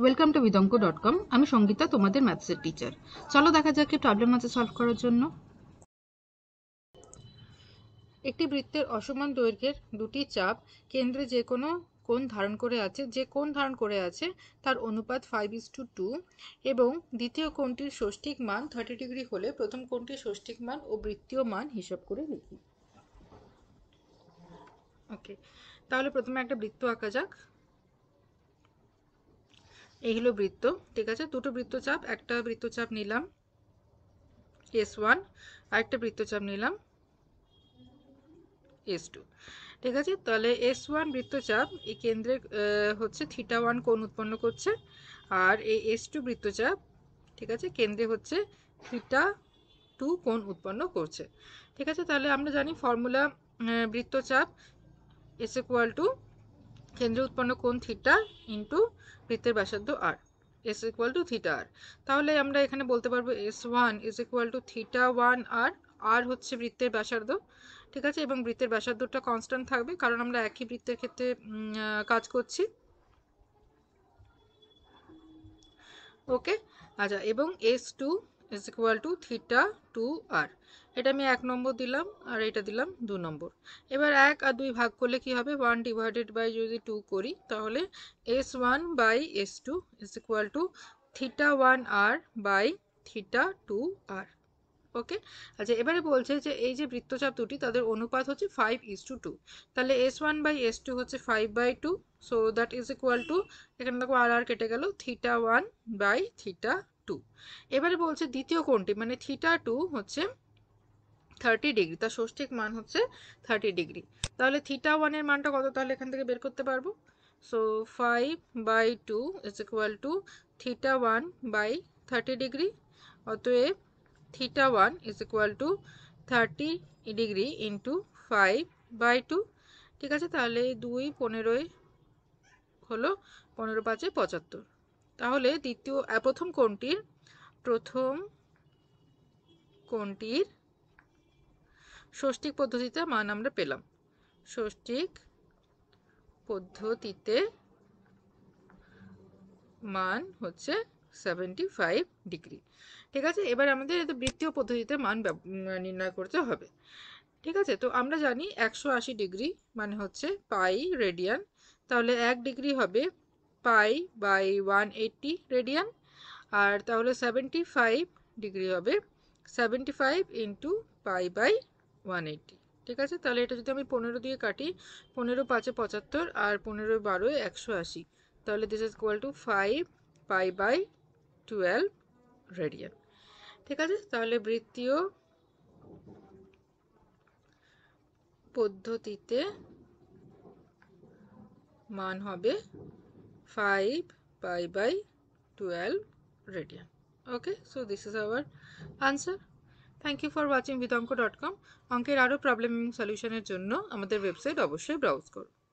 welcome to বিদঙ্ক dot com আমি সঙ্গীতা তোমাদের ম্যাথসের টিচার চলো দেখা যাক প্রবলেম আছে সলভ করার জন্য একটি বৃত্তের অসমান দৈর্ঘ্যের দুটি চাপ কেন্দ্রে যে কোনো কোন ধারণ করে আছে যে কোন ধারণ করে আছে তার অনুপাত ফাইভ ইস টু টু এবং দ্বিতীয় কোণটির ষষ্ঠিক মান থার্টি ডিগ্রি হলে প্রথম কোণটির ষষ্ঠিক মান ও বৃত্তীয় মান হিসাব করে লিখি ওকে তাহলে প্রথমে একটা বৃত্ত আঁকা যাক এই হলো বৃত্ত ঠিক আছে দুটো বৃত্তচাপ একটা বৃত্তচাপ নিলাম এস ওয়ান আরেকটা বৃত্তচাপ নিলাম এস টু ঠিক আছে তাহলে এস ওয়ান বৃত্তচাপ এই কেন্দ্রে হচ্ছে থিটা ওয়ান কোন উৎপন্ন করছে আর এই এস টু বৃত্তচাপ ঠিক আছে কেন্দ্রে হচ্ছে থিটা টু কোন উৎপন্ন করছে ঠিক আছে তাহলে আমরা জানি ফর্মুলা বৃত্তচাপ এস ইকুয়াল টু কেন্দ্রে উৎপন্ন কোণ থিটা ইন্টু বৃত্তের ব্যাসার্ধ আর S equal to theta R তাহলে আমরা এখানে বলতে পারবো S one is equal to theta one R R হচ্ছে বৃত্তের ব্যাসার্ধ ঠিক আছে এবং বৃত্তের ব্যাসার্ধটা কনস্ট্যান্ট থাকবে কারণ আমরা একই বৃত্তের ক্ষেত্রে কাজ করছি ওকে আচ্ছা এবং S two is equal to theta two R এটা আমি এক নম্বর দিলাম আর এটা দিলাম দু নম্বর এবার এক আর দুই ভাগ করলে কি হবে ওয়ান ডিভাইডেড বাই যদি টু করি তাহলে S one by S two is equal to theta one R by theta two R okay আচ্ছা এবারে বলছে যে এই যে বৃত্তচাপ দুটি তাদের অনুপাত হচ্ছে ফাইভ ইস টু টু তাহলে S one by S two হচ্ছে five by two so that is equal to এখানে দেখো আর আর কেটে গেল theta one by theta two এবারে বলছে দ্বিতীয় কোণটি মানে থিটা টু হচ্ছে থার্টি ডিগ্রি তার ষষ্ঠিক মান হচ্ছে থার্টি ডিগ্রি তাহলে থিটা ওয়ানের মানটা কত তাহলে এখান থেকে বের করতে পারবো so five by two is equal to theta one by thirty degree অতএব theta one is equal to thirty degree into five by two ঠিক আছে তাহলে দুই পনেরোয় হলো পনেরো পাঁচে পঁচাত্তর তাহলে দ্বিতীয় প্রথম কোনটির প্রথম কোনটির ষষ্ঠিক পদ্ধতিতে মান আমরা পেলাম ষষ্ঠিক পদ্ধতিতে মান হচ্ছে সেভেন্টি ফাইভ ডিগ্রি ঠিক আছে এবার আমাদের এতে বৃত্তীয় পদ্ধতিতে মান নির্ণয় করতে হবে ঠিক আছে তো আমরা জানি একশো আশি ডিগ্রি মানে হচ্ছে পাই রেডিয়ান তাহলে এক ডিগ্রি হবে pi by one eighty radian আর তাহলে সেভেন্টি ফাইভ ডিগ্রি হবে seventy five into pi by one eighty ঠিক আছে তাহলে এটা যদি আমি পনেরো দিয়ে কাটি পনেরো পাঁচে পঁচাত্তর আর পনেরো বারোয় একশো আশি তাহলে this is equal to five pi by twelve radian ঠিক আছে তাহলে বৃত্তীয় পদ্ধতিতে মান হবে 5 pi by 12 radian okay so this is our answer thank you for watching বিতঙ্ক ডট কম অঙ্কের আরও প্রবলেম এবং সলিউশনের জন্য আমাদের ওয়েবসাইট অবশ্যই ব্রাউজ করুন